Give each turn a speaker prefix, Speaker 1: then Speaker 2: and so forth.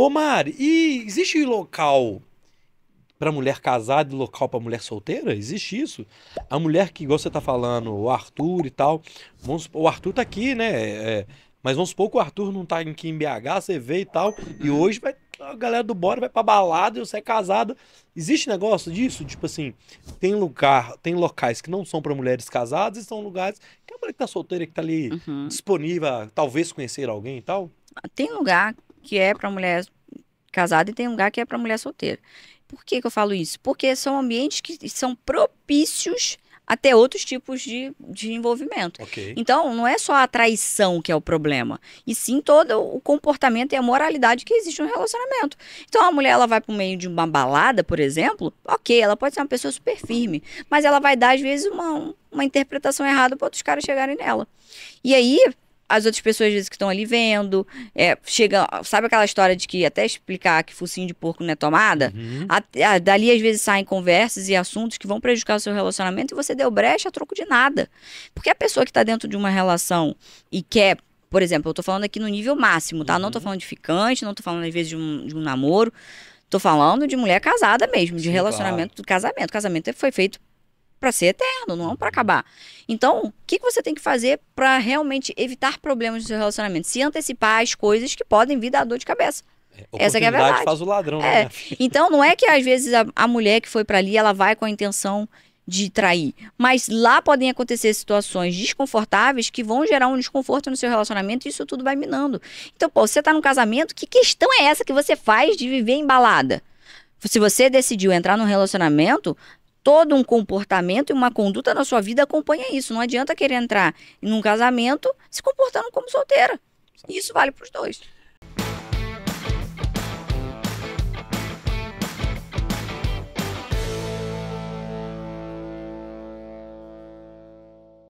Speaker 1: Ô, Mari, e existe local para mulher casada e local para mulher solteira? Existe isso? A mulher que, igual você tá falando, o Arthur e tal. Vamos, o Arthur tá aqui, né? É, mas vamos supor que o Arthur não tá aqui em BH, você vê e tal. E uhum. hoje vai, a galera do Bora vai pra balada e você é casada. Existe negócio disso? Tipo assim, tem lugar, tem locais que não são para mulheres casadas e são lugares que a mulher que tá solteira, que tá ali uhum. disponível, talvez conhecer alguém e tal?
Speaker 2: Tem lugar que é para mulher casada e tem um lugar que é para mulher solteira. Por que, que eu falo isso? Porque são ambientes que são propícios até outros tipos de, de envolvimento. Okay. Então, não é só a traição que é o problema, e sim todo o comportamento e a moralidade que existe no relacionamento. Então, a mulher ela vai para o meio de uma balada, por exemplo, ok, ela pode ser uma pessoa super firme, mas ela vai dar, às vezes, uma, uma interpretação errada para outros caras chegarem nela. E aí, as outras pessoas às vezes que estão ali vendo, é, chega, sabe aquela história de que até explicar que focinho de porco não é tomada? Uhum. A, a, dali às vezes saem conversas e assuntos que vão prejudicar o seu relacionamento e você deu brecha a troco de nada. Porque a pessoa que está dentro de uma relação e quer por exemplo, eu tô falando aqui no nível máximo, tá? Uhum. Não tô uhum. falando de ficante, não tô falando às vezes de um, de um namoro. Tô falando de mulher casada mesmo, Sim, de relacionamento, claro. casamento. Casamento foi feito para ser eterno, não para acabar. Então, o que, que você tem que fazer para realmente evitar problemas no seu relacionamento? Se antecipar as coisas que podem vir dar dor de cabeça. É, essa é a verdade. faz o ladrão, né? é. né? Então, não é que às vezes a, a mulher que foi para ali, ela vai com a intenção de trair. Mas lá podem acontecer situações desconfortáveis que vão gerar um desconforto no seu relacionamento e isso tudo vai minando. Então, pô, você tá num casamento, que questão é essa que você faz de viver embalada? Se você decidiu entrar num relacionamento, todo um comportamento e uma conduta na sua vida acompanha isso. Não adianta querer entrar em um casamento se comportando como solteira. Isso vale para os dois.